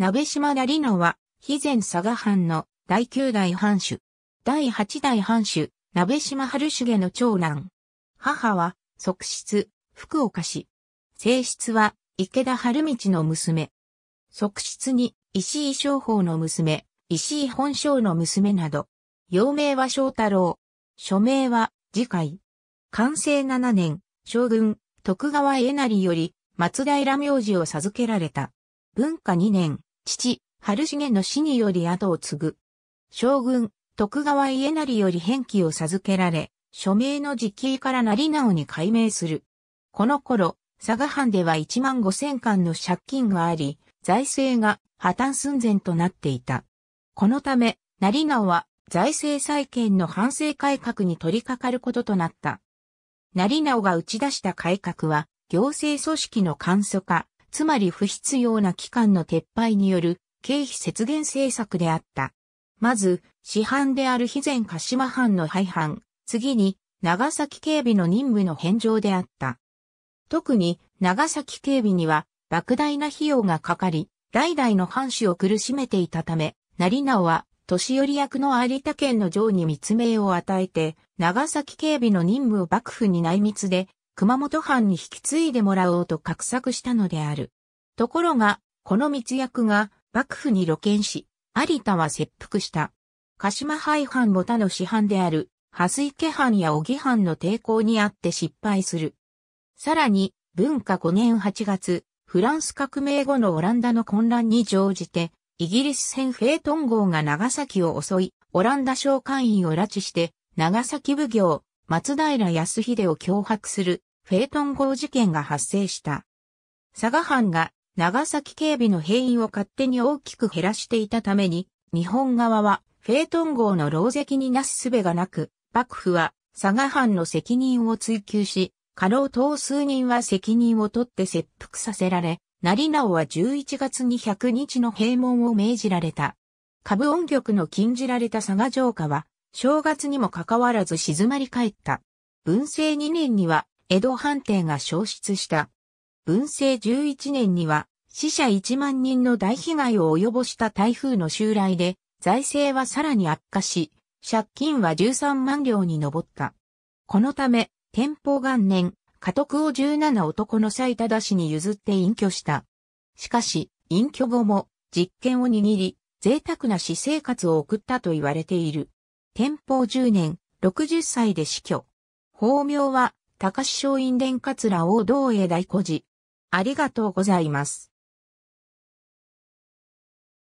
鍋島成リは、肥前佐賀藩の第九代藩主。第八代藩主、鍋島春重の長男。母は、側室、福岡氏。正室は、池田春道の娘。側室に、石井昌法の娘、石井本省の娘など。幼名は翔太郎。署名は、次回。完成7年、将軍、徳川家成より、松平名字を授けられた。文化2年、父、春重の死により後を継ぐ。将軍、徳川家成より返記を授けられ、署名の時期から成直に改名する。この頃、佐賀藩では1万5千貫の借金があり、財政が破綻寸前となっていた。このため、成直は財政再建の反省改革に取り掛かることとなった。成直が打ち出した改革は、行政組織の簡素化、つまり不必要な期間の撤廃による経費節減政策であった。まず、市販である肥前鹿島藩の廃藩、次に、長崎警備の任務の返上であった。特に、長崎警備には、莫大な費用がかかり、代々の藩主を苦しめていたため、成直は、年寄り役の有田県の城に密命を与えて、長崎警備の任務を幕府に内密で熊本藩に引き継いでもらおうと画策したのである。ところが、この密約が幕府に露見し、有田は切腹した。鹿島廃藩も他の市藩である、蓮池藩や小木藩の抵抗にあって失敗する。さらに、文化5年8月、フランス革命後のオランダの混乱に乗じて、イギリス戦フェイトン号が長崎を襲い、オランダ商会員を拉致して、長崎奉行、松平康秀を脅迫するフェイトン号事件が発生した。佐賀藩が長崎警備の兵員を勝手に大きく減らしていたために、日本側はフェイトン号の牢石になす術がなく、幕府は佐賀藩の責任を追求し、過労等数人は責任を取って切腹させられ、成直は11月に100日の閉門を命じられた。株音曲の禁じられた佐賀城下は、正月にもかかわらず静まり返った。文政2年には、江戸藩邸が消失した。文政11年には、死者1万人の大被害を及ぼした台風の襲来で、財政はさらに悪化し、借金は13万両に上った。このため、天保元年、家督を17男の最忠氏に譲って隠居した。しかし、隠居後も、実権を握り、贅沢な私生活を送ったと言われている。天保十年、六十歳で死去。法名は、高志松院伝桂王道栄大古寺。ありがとうございます。